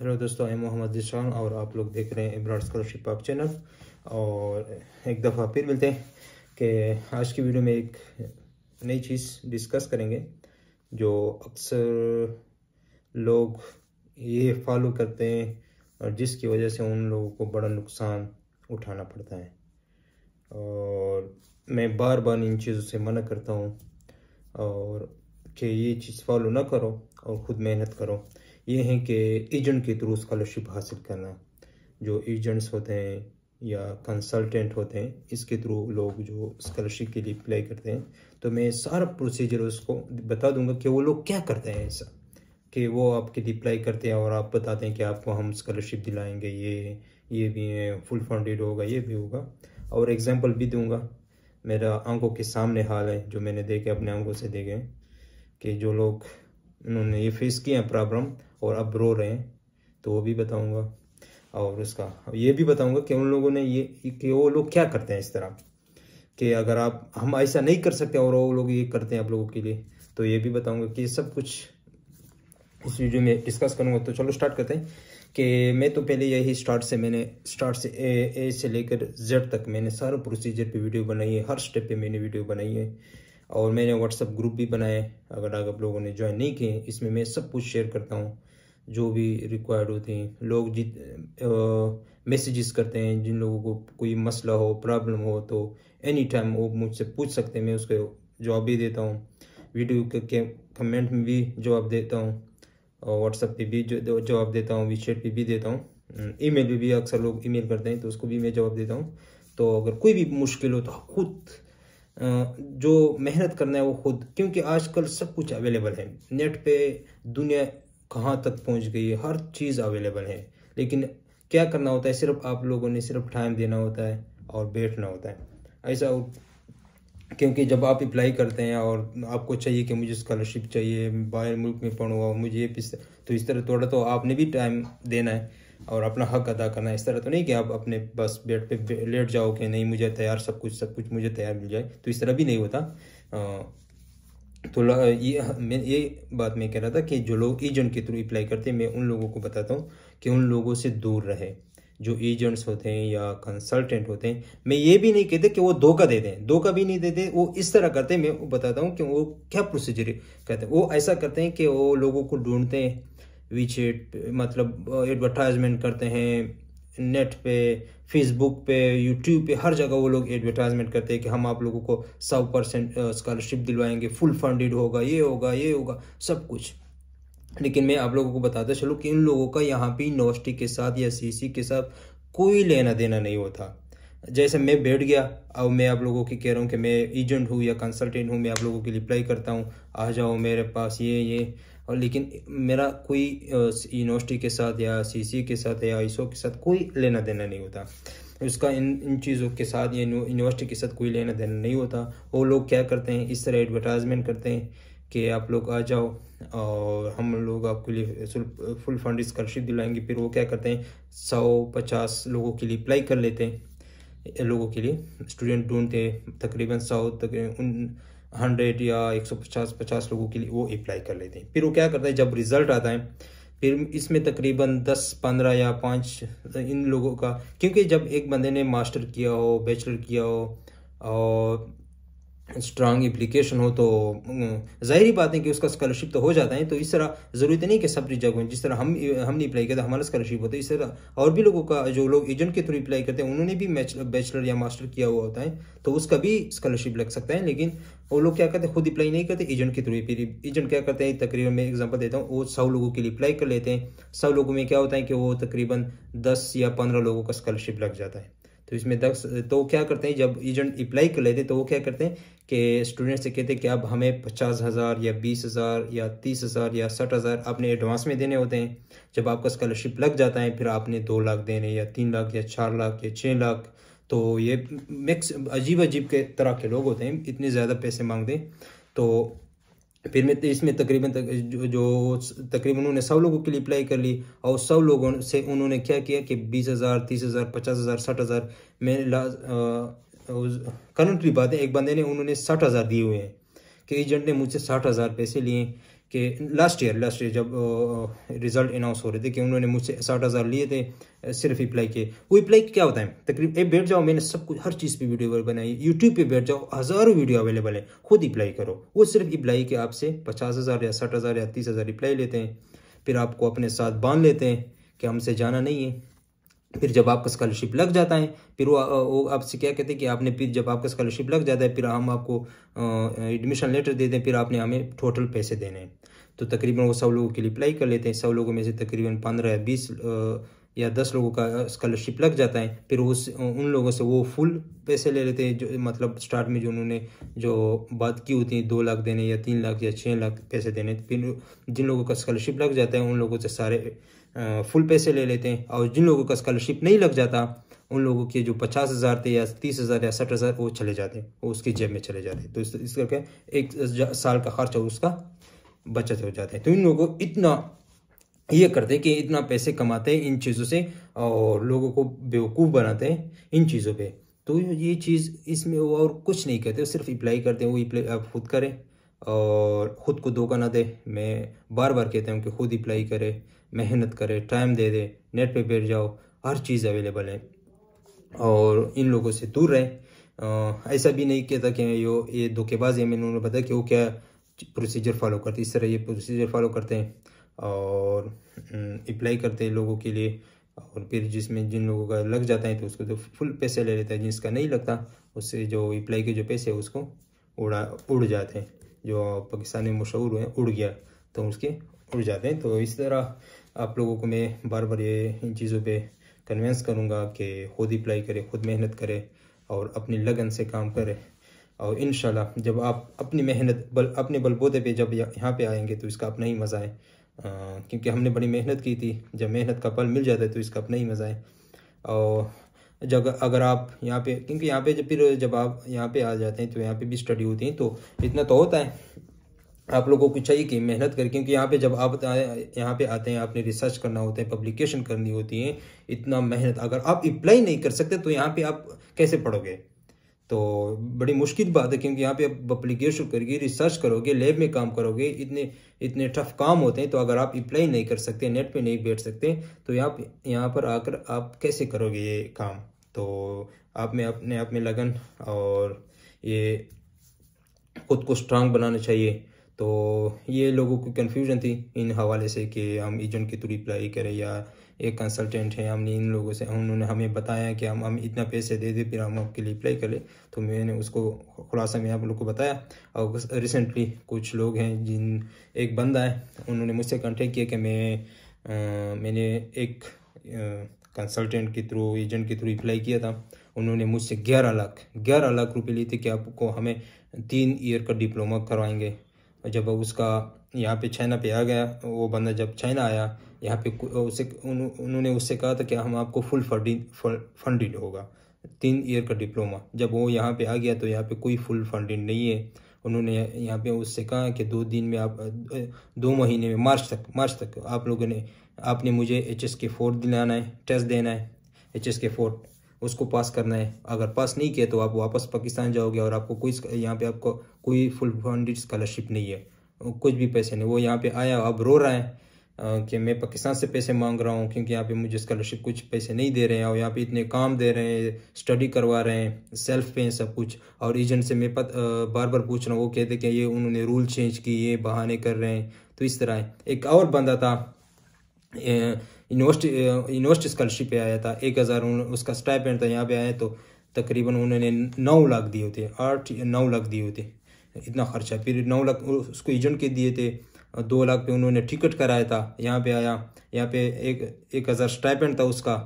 hello दोस्तों आई मोहम्मद जिसान और आप लोग देख रहे हैं इमरान स्कॉलरशिप आप चैनल और एक दफ़ा फिर मिलते हैं कि आज की वीडियो में एक नई चीज़ डिस्कस करेंगे जो अक्सर लोग ये फॉलो करते हैं और जिसकी वजह से उन लोगों को बड़ा नुकसान उठाना पड़ता है और मैं बार बार इन चीज़ों से मना करता हूँ और कि ये चीज़ फॉलो ना करो और ख़ुद मेहनत करो ये हैं कि एजेंट के थ्रू स्कॉलरशिप हासिल करना जो एजेंट्स होते हैं या कंसल्टेंट होते हैं इसके थ्रू लोग जो स्कॉलरशिप के लिए अप्लाई करते हैं तो मैं सारा प्रोसीजर उसको बता दूंगा कि वो लोग क्या करते हैं ऐसा कि वो आपके लिए अप्लाई करते हैं और आप बताते हैं कि आपको हम स्कॉलरशिप दिलाएंगे ये ये भी है फुल फंडेड होगा ये भी होगा और एग्जाम्पल भी दूंगा मेरा आंखों के सामने हाल है जो मैंने देखे अपने आंखों से देखे कि जो लोग उन्होंने ये फेस किया है प्रॉब्लम और अब रो रहे हैं तो वो भी बताऊंगा और उसका ये भी बताऊँगा कि उन लोगों ने ये कि वो लोग क्या करते हैं इस तरह कि अगर आप हम ऐसा नहीं कर सकते और वो लोग ये करते हैं आप लोगों के लिए तो ये भी बताऊँगा कि सब कुछ इस वीडियो में डिस्कस करूँगा तो चलो स्टार्ट करते हैं कि मैं तो पहले यही स्टार्ट से मैंने स्टार्ट से ए, ए से लेकर जेड तक मैंने सारा प्रोसीजर पर वीडियो बनाई है हर स्टेप पर मैंने वीडियो बनाई है और मैंने व्हाट्सअप ग्रुप भी बनाए अगर आप लोगों ने ज्वाइन नहीं किए इसमें मैं सब कुछ शेयर करता हूँ जो भी रिक्वायर्ड होते हैं लोग जित मैसेजेस करते हैं जिन लोगों को कोई मसला हो प्रॉब्लम हो तो एनी टाइम वो मुझसे पूछ सकते हैं मैं उसके जवाब भी देता हूँ वीडियो के, के कमेंट में भी जवाब देता हूँ और व्हाट्सएप पे भी जवाब देता हूँ वीचेट पे भी देता हूँ ईमेल हम्म, पे भी अक्सर लोग ईमेल करते हैं तो उसको भी मैं जवाब देता हूँ तो अगर कोई भी मुश्किल हो तो खुद जो मेहनत करना है वो खुद क्योंकि आजकल सब कुछ अवेलेबल है नेट पे दुनिया कहाँ तक पहुँच गई है हर चीज़ अवेलेबल है लेकिन क्या करना होता है सिर्फ आप लोगों ने सिर्फ टाइम देना होता है और बैठना होता है ऐसा क्योंकि जब आप अप्लाई करते हैं और आपको चाहिए कि मुझे स्कॉलरशिप चाहिए बाहर मुल्क में पढ़ूँ और मुझे ये तो इस तरह थोड़ा तो आपने भी टाइम देना है और अपना हक अदा करना इस तरह तो नहीं कि आप अपने बस बेड पे लेट जाओ कि नहीं मुझे तैयार सब कुछ सब कुछ मुझे तैयार मिल जाए तो इस तरह भी नहीं होता तो ये मैं ये बात मैं कह रहा था कि जो लोग एजेंट के थ्रू अप्लाई करते हैं मैं उन लोगों को बताता हूँ कि उन लोगों से दूर रहे जो एजेंट्स होते हैं या कंसल्टेंट होते हैं मैं ये भी नहीं कहते कि वो धोखा दे दें धोखा भी नहीं देते वो इस तरह करते हैं मैं बताता हूँ कि वो क्या प्रोसीजर करते हैं वो ऐसा करते हैं कि वो लोगों को ढूंढते हैं वीचेट मतलब एडवर्टाइजमेंट करते हैं नेट पे फेसबुक पे यूट्यूब पे हर जगह वो लोग एडवर्टाइजमेंट करते हैं कि हम आप लोगों को सौ परसेंट स्कॉलरशिप दिलवाएंगे फुल फंडेड होगा ये होगा ये होगा सब कुछ लेकिन मैं आप लोगों को बताता चलूँ कि इन लोगों का यहाँ पे यूनिवर्सिटी के साथ या सी के साथ कोई लेना देना नहीं होता जैसे मैं बैठ गया अब मैं आप लोगों की कह रहा हूँ कि मैं एजेंट हूँ या कंसल्टेंट हूँ मैं आप लोगों के लिए अप्लाई करता हूँ आ जाओ मेरे पास ये ये और लेकिन मेरा कोई यूनिवर्सिटी के साथ या सीसी के साथ या आईसो के साथ कोई लेना देना नहीं होता उसका इन इन चीज़ों के साथ या यूनिवर्सिटी के साथ कोई लेना देना नहीं होता वो लोग क्या करते हैं इस तरह एडवर्टाइजमेंट करते हैं कि आप लोग आ जाओ और हम लोग आपके लिए फुल फंड स्कॉलरशिप दिलाएंगे फिर वो क्या करते हैं सौ पचास लोगों के लिए अप्लाई कर लेते हैं लोगों के लिए स्टूडेंट ढूंढते तकरीबन सौ तक उन हंड्रेड या एक सौ पचास पचास लोगों के लिए वो अप्लाई कर लेते हैं फिर वो क्या करता है जब रिजल्ट आता है फिर इसमें तकरीबन दस पंद्रह या पाँच इन लोगों का क्योंकि जब एक बंदे ने मास्टर किया हो बैचलर किया हो और स्ट्रांग एप्लीकेशन हो तो जाहिर बात है कि उसका स्कॉलरशिप तो हो जाता है तो इस तरह ज़रूरत तो नहीं कि सब जगह जिस तरह हम हमने अप्लाई किया था तो हमारा स्कॉलरशिप होता है इस तरह और भी लोगों का जो लोग एजेंट के थ्रू अप्लाई करते हैं उन्होंने भी बैचलर या मास्टर किया हुआ होता है तो उसका भी स्कॉलरशिप लग सकता है लेकिन वो लोग क्या करते हैं खुद अप्लाई नहीं करते एजेंट के थ्रू एजेंट क्या करते हैं तकरीबन मैं एग्जाम्पल देता हूँ वो सौ लोगों के लिए अप्लाई कर लेते हैं सौ लोगों में क्या होता है कि वो तकरीबन दस या पंद्रह लोगों का स्कॉलरशिप लग जाता है तो इसमें दस तो क्या करते हैं जब एजेंट अप्लाई कर लेते हैं तो वो क्या करते हैं कि स्टूडेंट से कहते हैं कि अब हमें पचास हज़ार या बीस हज़ार या तीस हज़ार या साठ हज़ार आपने एडवांस में देने होते हैं जब आपका स्कॉलरशिप लग जाता है फिर आपने दो लाख देने या तीन लाख या चार लाख या छः लाख तो ये मिक्स अजीब अजीब के तरह के लोग होते हैं इतने ज़्यादा पैसे मांगते हैं तो फिर मैं तो इसमें तकरीबन तक, जो तकरीबन उन्होंने सब लोगों के लिए अप्लाई कर ली और सब लोगों से उन्होंने क्या किया कि बीस हज़ार तीस हज़ार पचास हज़ार साठ हज़ार में करंटली बात है एक बंदे ने उन्होंने साठ हज़ार दिए हुए हैं कि एजेंट ने मुझसे साठ हज़ार पैसे लिए कि लास्ट ईयर लास्ट ईयर जब रिज़ल्ट अनाउंस हो रहे थे कि उन्होंने मुझसे साठ हज़ार लिए थे सिर्फ अप्लाई के वो अप्लाई क्या होता है तकरीब एक बैठ जाओ मैंने सब कुछ हर चीज़ पे वीडियो बनाई यूट्यूब पे बैठ जाओ हज़ारों वीडियो अवेलेबल है खुद अप्लाई करो वो सिर्फ अप्लाई के आपसे पचास हज़ार या साठ हज़ार या तीस हज़ार अप्लाई लेते हैं फिर आपको अपने साथ बांध लेते हैं कि हमसे जाना नहीं है तो फिर जब आपका स्कॉलरशिप लग जाता है फिर वो वो आपसे क्या कहते हैं कि आपने फिर जब आपका स्कॉलरशिप लग जाता है फिर हम आपको एडमिशन लेटर दे दें फिर आपने हमें टोटल पैसे देने हैं तो तकरीबन वो सब लोगों के लिए अप्लाई कर लेते हैं सब लोगों में से तकरीबन पंद्रह या बीस या दस लोगों का स्कॉलरशिप लग जाता है फिर उस उन लोगों से वो फुल पैसे ले लेते हैं जो मतलब स्टार्ट में जो उन्होंने जो बात की होती है दो लाख देने या तीन लाख या छः लाख पैसे देने तो फिर जिन लोगों का स्कॉलरशिप लग जाता है उन लोगों से सारे फुल पैसे ले लेते हैं और जिन लोगों का स्कॉलरशिप नहीं लग जाता उन लोगों के जो पचास हज़ार थे या तीस हज़ार या साठ हज़ार वो चले जाते हैं वो उसकी जेब में चले जाते हैं तो इस, इस करके एक साल का खर्च और उसका बचत हो जाता है तो इन लोगों इतना ये करते कि इतना पैसे कमाते हैं इन चीज़ों से और लोगों को बेवकूफ़ बनाते हैं इन चीज़ों पर तो ये चीज़ इसमें वो और कुछ नहीं कहते सिर्फ अप्लाई करते हैं वो अप्लाई आप खुद करें और ख़ुद को धोखा ना दे मैं बार बार कहता हूँ कि खुद अप्लाई करें मेहनत करे टाइम दे दे नेट पे बैठ जाओ हर चीज़ अवेलेबल है और इन लोगों से दूर रहें ऐसा भी नहीं कहता कि यो ये धोखेबाज है मैंने उन्होंने बताया कि वो क्या प्रोसीजर फॉलो करते इस तरह ये प्रोसीजर फॉलो करते हैं और अप्लाई हम्म, करते हैं लोगों के लिए और फिर जिसमें जिन लोगों का लग जाता है तो उसको तो फुल पैसे ले लेता है जिसका नहीं लगता उससे जो अप्लाई के जो पैसे है उसको उड़ा उड़ जाते हैं जो पाकिस्तानी मशहूर हैं उड़ गया तो उसके उड़ जाते हैं तो इस तरह आप लोगों को मैं बार बार ये इन चीज़ों पे कन्वेंस करूँगा कि खुद ही अप्लाई करें खुद मेहनत करें और अपनी लगन से काम करें और इन जब आप अपनी मेहनत बल अपने बलबोते पे जब यहाँ पे आएंगे तो इसका अपना ही मज़ा है क्योंकि हमने बड़ी मेहनत की थी जब मेहनत का पल मिल जाता है तो इसका अपना ही मज़ा है और जब अगर आप यहाँ पे क्योंकि यहाँ पे जब फिर जब आप यहाँ पे आ जाते हैं तो यहाँ पे भी स्टडी होती है तो इतना तो होता है आप लोगों को चाहिए कि मेहनत करें क्योंकि यहाँ पे जब आप यहाँ पे आते हैं आपने रिसर्च करना होता है पब्लिकेशन करनी होती है इतना मेहनत अगर आप अप्लाई नहीं कर सकते तो यहाँ पे आप कैसे पढ़ोगे तो बड़ी मुश्किल बात है क्योंकि यहाँ पे आप पब्लिकेशन करोगे रिसर्च करोगे लैब में काम करोगे इतने इतने टफ काम होते हैं तो अगर आप अप्लाई नहीं कर सकते नेट पे नहीं बैठ सकते तो यहाँ यहाँ पर आकर आप कैसे करोगे ये काम तो आप में अपने आप में लगन और ये खुद को स्ट्रांग बनाना चाहिए तो ये लोगों को कन्फ्यूजन थी इन हवाले से कि हम एजेंट के थ्रू अप्लाई करें या एक कंसल्टेंट है हमने इन लोगों से उन्होंने हमें बताया कि हम हम इतना पैसे दे दें फिर हम आपके लिए अप्लाई करें तो मैंने उसको खुलासा में आप लोग को बताया और रिसेंटली कुछ लोग हैं जिन एक बंदा है उन्होंने मुझसे कॉन्टेक्ट किया कि मैं आ, मैंने एक कंसल्टेंट के थ्रू एजेंट के थ्रू अप्लाई किया था उन्होंने मुझसे ग्यारह लाख ग्यारह लाख रुपये लिए थे कि आपको हमें तीन ईयर का डिप्लोमा करवाएंगे जब उसका यहाँ पे चाइना पे आ गया वो बंदा जब चाइना आया यहाँ पे उसे उन, उन्होंने उससे कहा था कि हम आपको फुल फंडिंग फंडिड होगा तीन ईयर का डिप्लोमा जब वो यहाँ पे आ गया तो यहाँ पे कोई फुल फंडिंग नहीं है उन्होंने यहाँ पे उससे कहा कि दो दिन में आप दो महीने में मार्च तक मार्च तक आप लोगों ने आपने मुझे एच एस के फोर्थ दिलाना है टेस्ट देना है एच एस के फोर्थ उसको पास करना है अगर पास नहीं किया तो आप वापस पाकिस्तान जाओगे और आपको कोई यहाँ पे आपको कोई फुल फंडेड स्कॉलरशिप नहीं है कुछ भी पैसे नहीं वो यहाँ पे आया अब रो रहा है कि मैं पाकिस्तान से पैसे मांग रहा हूँ क्योंकि यहाँ पे मुझे स्कॉलरशिप कुछ पैसे नहीं दे रहे हैं और यहाँ पे इतने काम दे रहे हैं स्टडी करवा रहे हैं सेल्फ पे हैं सब कुछ और एजेंट से मैं पत, बार बार पूछ रहा हूँ वो कहते कि ये उन्होंने रूल चेंज किए ये बहाने कर रहे हैं तो इस तरह है एक और बंदा था यूनिवर्सिटी यूनिवर्सिटी स्कॉलरशिप पे आया था एक हज़ार उसका स्टाइपेंड था यहाँ पे आया तो तकरीबन उन्होंने नौ लाख दिए होते आठ नौ लाख दिए होते इतना खर्चा फिर नौ लाख उसको एजेंट के दिए थे दो लाख पे उन्होंने टिकट कराया था यहाँ पे आया यहाँ पे एक एक हज़ार स्टाइपेंड था उसका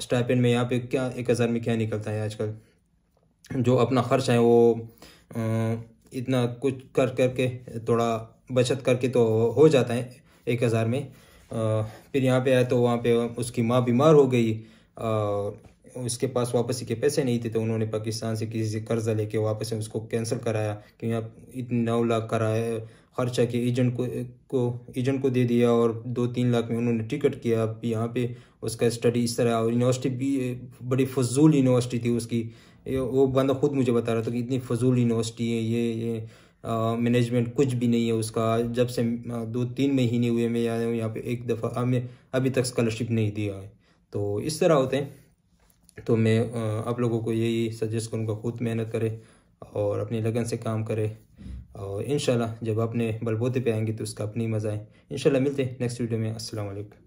स्टाइपेंड में यहाँ पे क्या एक हज़ार में क्या निकलता है आजकल जो अपना खर्च है वो इतना कुछ कर करके थोड़ा बचत करके तो हो जाता है एक हज़ार में फिर यहाँ पे आया तो वहाँ पे उसकी माँ बीमार हो गई उसके पास वापसी के पैसे नहीं थे तो उन्होंने पाकिस्तान से किसी से कर्जा लेके वापस उसको कैंसिल कराया कि आप इतने नौ लाख कराया खर्चा के एजेंट को को एजेंट को दे दिया और दो तीन लाख में उन्होंने टिकट किया अब यहाँ पे उसका स्टडी इस तरह और यूनिवर्सिटी भी बड़ी फजूल यूनिवर्सिटी थी उसकी वो बंदा खुद मुझे बता रहा था कि इतनी फजूल यूनिवर्सिटी है ये ये मैनेजमेंट कुछ भी नहीं है उसका जब से दो तीन महीने हुए मैं यहाँ यहाँ पे एक दफ़ा हमें अभी तक स्कॉलरशिप नहीं दिया है तो इस तरह होते हैं तो मैं आप लोगों को यही सजेस्ट करूँगा खुद मेहनत करें और अपनी लगन से काम करें और इन जब अपने बलबोते पे आएंगे तो उसका अपनी मज़ा आए इन मिलते हैं नेक्स्ट वीडियो में असल